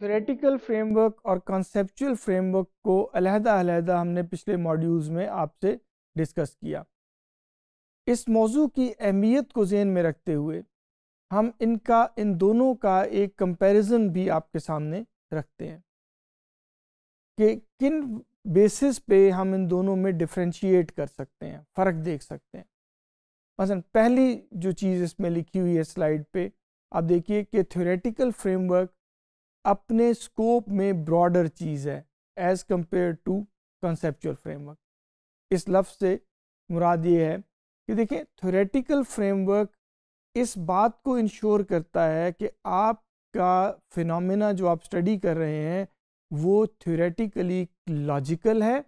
theoretical framework और conceptual framework को अलहदा अलहदा हमने पिछले मॉड्यूल्स में आपसे डिस्कस किया इस मौजू की अहमियत को जेन में रखते हुए हम इनका इन दोनों का एक कंपैरिजन भी आपके सामने रखते हैं कि किन बेसिस पे हम इन दोनों में डिफ्रेंशिएट कर सकते हैं फ़र्क देख सकते हैं मसलन पहली जो चीज़ इसमें लिखी हुई है स्लाइड पे आप देखिए कि थ्योरेटिकल फ्रेमवर्क अपने स्कोप में ब्रॉडर चीज़ है as compare to conceptual framework इस लफ्ज़ से मुराद ये है कि देखें थोरेटिकल फ्रेमवर्क इस बात को इंश्योर करता है कि आपका फिनमिना जो आप स्टडी कर रहे हैं वो थ्योरेटिकली लॉजिकल है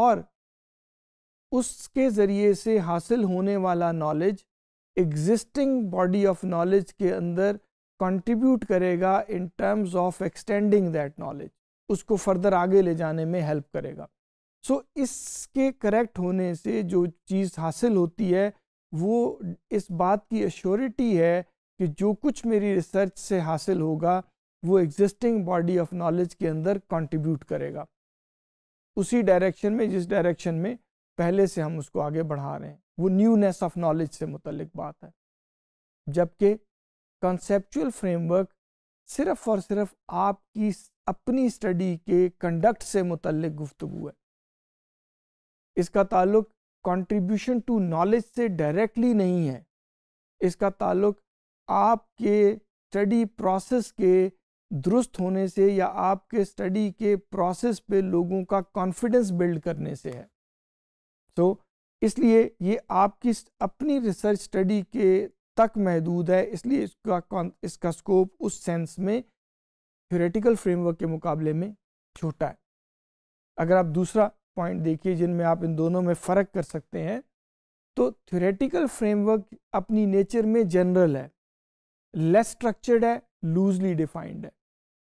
और उसके ज़रिए से हासिल होने वाला knowledge existing body of knowledge के अंदर कंट्रीब्यूट करेगा in terms of extending that knowledge उसको फर्दर आगे ले जाने में हेल्प करेगा सो so, इसके करेक्ट होने से जो चीज़ हासिल होती है वो इस बात की एश्योरिटी है कि जो कुछ मेरी रिसर्च से हासिल होगा वो एग्जिस्टिंग बॉडी ऑफ नॉलेज के अंदर कंट्रीब्यूट करेगा उसी डायरेक्शन में जिस डायरेक्शन में पहले से हम उसको आगे बढ़ा रहे हैं वो न्यूनेस ऑफ नॉलेज से मुतलक बात है जबकि कॉन्सेप्चुअल फ्रेमवर्क सिर्फ और सिर्फ आपकी अपनी स्टडी के कंडक्ट से मुतल गुफ्तु है इसका ताल्लुक कंट्रीब्यूशन टू नॉलेज से डायरेक्टली नहीं है इसका ताल्लुक आपके स्टडी प्रोसेस के दुरुस्त होने से या आपके स्टडी के प्रोसेस पे लोगों का कॉन्फिडेंस बिल्ड करने से है तो so, इसलिए ये आपकी अपनी रिसर्च स्टडी के तक महदूद है इसलिए इसका इसका स्कोप उस सेंस में थ्योरेटिकल फ्रेमवर्क के मुकाबले में छोटा है अगर आप दूसरा पॉइंट देखिए जिनमें आप इन दोनों में फ़र्क कर सकते हैं तो थ्योरेटिकल फ्रेमवर्क अपनी नेचर में जनरल है लेस स्ट्रक्चर्ड है लूजली डिफाइंड है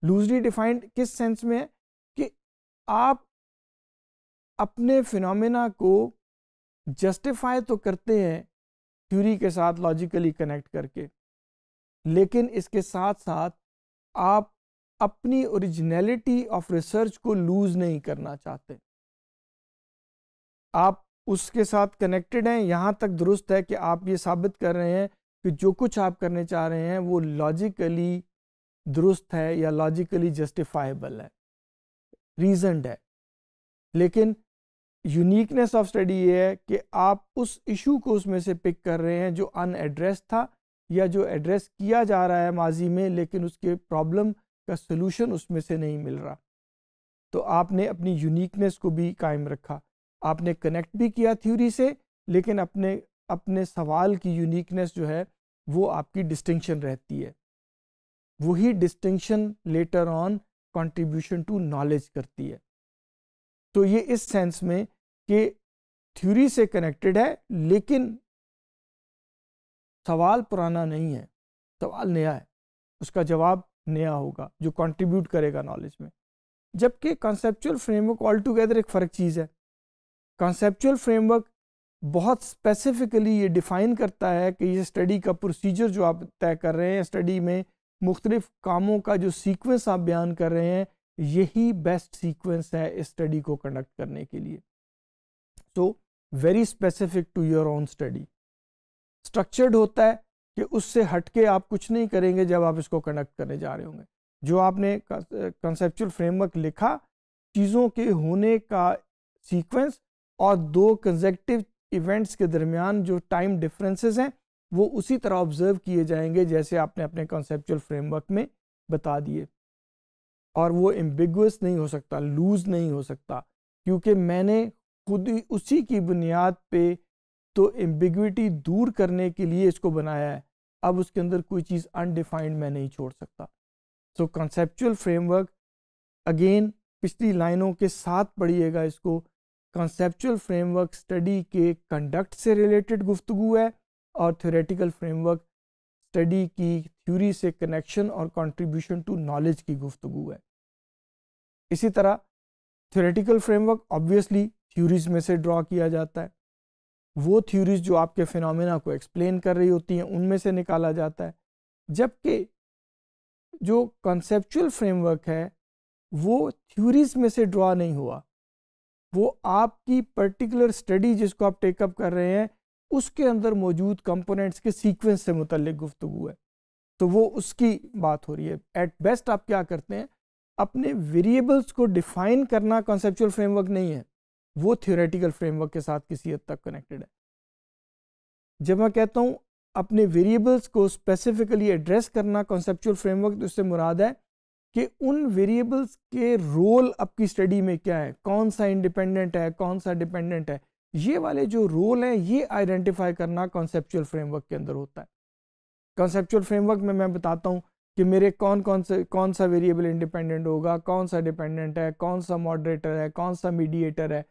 लूजली डिफाइंड किस सेंस में है कि आप अपने फिनोमेना को जस्टिफाई तो करते हैं थ्यूरी के साथ लॉजिकली कनेक्ट करके लेकिन इसके साथ साथ आप अपनी ओरिजिनलिटी ऑफ रिसर्च को लूज नहीं करना चाहते आप उसके साथ कनेक्टेड हैं यहाँ तक दुरुस्त है कि आप ये साबित कर रहे हैं कि जो कुछ आप करने चाह रहे हैं वो लॉजिकली दुरुस्त है या लॉजिकली जस्टिफाइबल है रीजनड है लेकिन यूनिकनेस ऑफ स्टडी ये है कि आप उस इशू को उसमें से पिक कर रहे हैं जो अनएड्रेस था या जो एड्रेस किया जा रहा है माजी में लेकिन उसके प्रॉब्लम का सलूशन उसमें से नहीं मिल रहा तो आपने अपनी यूनिकनेस को भी कायम रखा आपने कनेक्ट भी किया थ्योरी से लेकिन अपने अपने सवाल की यूनिकनेस जो है वो आपकी डिस्टिंक्शन रहती है वही distinction later on contribution to knowledge करती है तो ये इस सेंस में कि थ्योरी से कनेक्टेड है लेकिन सवाल पुराना नहीं है सवाल नया है उसका जवाब नया होगा जो कंट्रीब्यूट करेगा नॉलेज में जबकि कॉन्सेप्चुअल फ्रेमवर्क ऑल टुगेदर एक फ़र्क चीज़ है कॉन्सेप्चुअल फ्रेमवर्क बहुत स्पेसिफिकली ये डिफ़ाइन करता है कि ये स्टडी का प्रोसीजर जो आप तय कर रहे हैं स्टडी में मुख्तलिफ कामों का जो सीक्वेंस आप बयान कर रहे हैं यही बेस्ट सीक्वेंस है इस स्टडी को कंडक्ट करने के लिए तो very specific to your own study structured होता है कि उससे हटके आप कुछ नहीं करेंगे जब आप इसको कंडक्ट करने जा रहे होंगे जो आपने कंसेप्चुअल फ्रेमवर्क लिखा चीज़ों के होने का सीक्वेंस और दो कंजेक्टिव इवेंट्स के दरमियान जो टाइम डिफरेंसेस हैं वो उसी तरह ऑब्जर्व किए जाएंगे जैसे आपने अपने कंसेप्चुअल फ्रेमवर्क में बता दिए और वो एम्बिगस नहीं हो सकता लूज नहीं हो सकता क्योंकि मैंने खुद ही उसी की बुनियाद पे तो एम्बिग्विटी दूर करने के लिए इसको बनाया है अब उसके अंदर कोई चीज़ अनडिफाइंड मैं नहीं छोड़ सकता सो कंसेप्चुअल फ्रेमवर्क अगेन पिछली लाइनों के साथ पढ़िएगा इसको कंसेप्चुअल फ्रेमवर्क स्टडी के कंडक्ट से रिलेटेड गुफ्तु है और थ्योरेटिकल फ्रेमवर्क स्टडी की थ्योरी से कनेक्शन और कंट्रीब्यूशन टू नॉलेज की गुफ्तु है इसी तरह थ्योरेटिकल फ्रेमवर्क ऑब्वियसली थ्यूरीज में से ड्रॉ किया जाता है वो थ्यूरीज जो आपके फिनोमेना को एक्सप्लेन कर रही होती हैं उनमें से निकाला जाता है जबकि जो कंसेप्चुअल फ्रेमवर्क है वो थ्यूरीज में से ड्रॉ नहीं हुआ वो आपकी पर्टिकुलर स्टडी जिसको आप टेकअप कर रहे हैं उसके अंदर मौजूद कंपोनेंट्स के सीक्वेंस से मुतल गुफ्तु है तो वो उसकी बात हो रही है एट बेस्ट आप क्या करते हैं अपने वेरिएबल्स को डिफाइन करना कॉन्सेपचुअल फ्रेमवर्क नहीं है वो थियोरेटिकल फ्रेमवर्क के साथ किसी हद तक कनेक्टेड है जब मैं कहता हूँ अपने वेरिएबल्स को स्पेसिफिकली एड्रेस करना कॉन्सेप्चुअल फ्रेमवर्क तो इससे मुराद है कि उन वेरिएबल्स के रोल आपकी स्टडी में क्या है कौन सा इंडिपेंडेंट है कौन सा डिपेंडेंट है ये वाले जो रोल हैं ये आइडेंटिफाई करना कॉन्सेप्चुअल फ्रेमवर्क के अंदर होता है कॉन्सेप्चुअल फ्रेमवर्क में मैं बताता हूँ कि मेरे कौन कौन से कौन सा वेरिएबल इंडिपेंडेंट होगा कौन सा डिपेंडेंट है कौन सा मॉडरेटर है कौन सा मीडिएटर है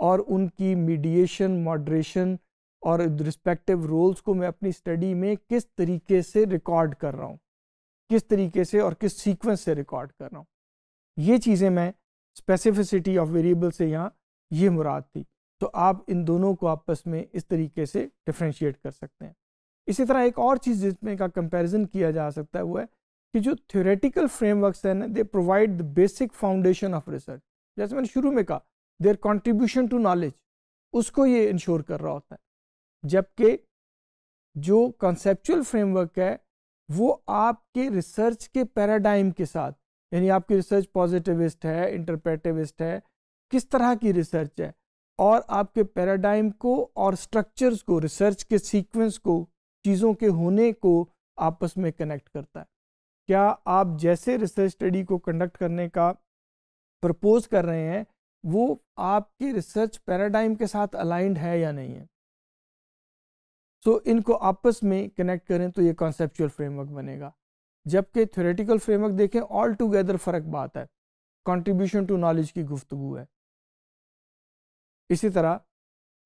और उनकी मीडिएशन मॉड्रेशन और रिस्पेक्टिव रोल्स को मैं अपनी स्टडी में किस तरीके से रिकॉर्ड कर रहा हूँ किस तरीके से और किस सीक्वेंस से रिकॉर्ड कर रहा हूँ ये चीज़ें मैं स्पेसिफिसिटी ऑफ वेरिएबल से यहाँ ये मुराद थी तो आप इन दोनों को आपस में इस तरीके से डिफ्रेंशिएट कर सकते हैं इसी तरह एक और चीज़ जिसमें का कंपेरिजन किया जा सकता है वो है कि जो थ्योरेटिकल फ्रेमवर्क्स हैं they provide the basic foundation of research जैसे मैंने शुरू में कहा देयर कॉन्ट्रीब्यूशन टू नॉलेज उसको ये इंश्योर कर रहा होता है जबकि जो कॉन्सेपचुअल फ्रेमवर्क है वो आपके रिसर्च के पैराडाइम के साथ यानी आपकी रिसर्च पॉजिटिविस्ट है इंटरप्रेटिविस्ट है किस तरह की रिसर्च है और आपके पैराडाइम को और स्ट्रक्चर्स को रिसर्च के सीक्वेंस को चीज़ों के होने को आपस में कनेक्ट करता है क्या आप जैसे रिसर्च स्टडी को कंडक्ट करने का प्रपोज कर रहे हैं वो आपकी रिसर्च पैराडाइम के साथ अलाइंड है या नहीं है सो so, इनको आपस में कनेक्ट करें तो ये कॉन्सेप्चुअल फ्रेमवर्क बनेगा जबकि थ्योरेटिकल फ्रेमवर्क देखें ऑल टुगेदर फ़र्क बात है कंट्रीब्यूशन टू नॉलेज की गुफ्तगु है इसी तरह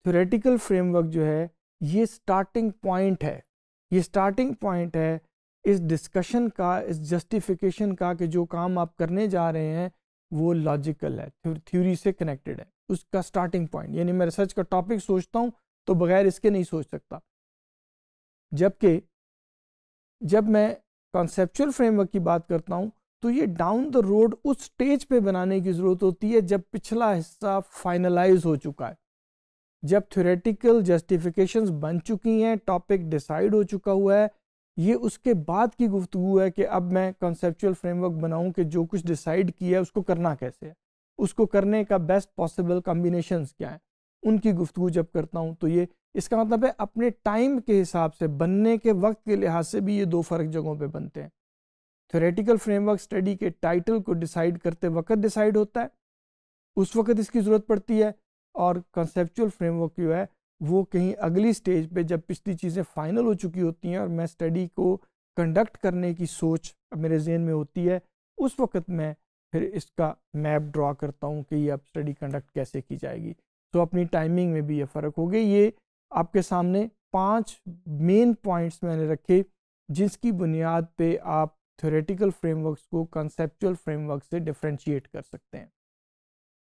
थ्योरेटिकल फ्रेमवर्क जो है ये स्टार्टिंग पॉइंट है ये स्टार्टिंग पॉइंट है इस डिस्कशन का इस जस्टिफिकेशन का कि जो काम आप करने जा रहे हैं वो लॉजिकल है थ्योरी से कनेक्टेड है उसका स्टार्टिंग पॉइंट यानी मैं रिसर्च का टॉपिक सोचता हूँ तो बगैर इसके नहीं सोच सकता जबकि जब मैं कॉन्सेप्चुअल फ्रेमवर्क की बात करता हूँ तो ये डाउन द रोड उस स्टेज पे बनाने की ज़रूरत होती है जब पिछला हिस्सा फाइनलाइज हो चुका है जब थ्योरेटिकल जस्टिफिकेशंस बन चुकी हैं टॉपिक डिसाइड हो चुका हुआ है ये उसके बाद की गुफ्तु है कि अब मैं कॉन्सेप्चुअल फ्रेमवर्क बनाऊँ कि जो कुछ डिसाइड किया है उसको करना कैसे है उसको करने का बेस्ट पॉसिबल कॉम्बिनेशन क्या है उनकी गुफ्तु जब करता हूँ तो ये इसका मतलब है अपने टाइम के हिसाब से बनने के वक्त के लिहाज से भी ये दो फ़र्क जगहों पर बनते हैं थोरेटिकल फ्रेमवर्क स्टडी के टाइटल को डिसाइड करते वक्त डिसाइड होता है उस वक्त इसकी ज़रूरत पड़ती है और कंसेपचुअल फ्रेमवर्क जो है वो कहीं अगली स्टेज पे जब पिछली चीज़ें फाइनल हो चुकी होती हैं और मैं स्टडी को कंडक्ट करने की सोच मेरे जहन में होती है उस वक्त मैं फिर इसका मैप ड्रा करता हूँ कि ये अब स्टडी कंडक्ट कैसे की जाएगी तो अपनी टाइमिंग में भी ये फ़र्क हो गई ये आपके सामने पांच मेन पॉइंट्स मैंने रखे जिसकी बुनियाद पे आप थ्योरेटिकल फ्रेमवर्क्स को कंसेप्चुअल फ्रेमवर्क से डिफ्रेंशिएट कर सकते हैं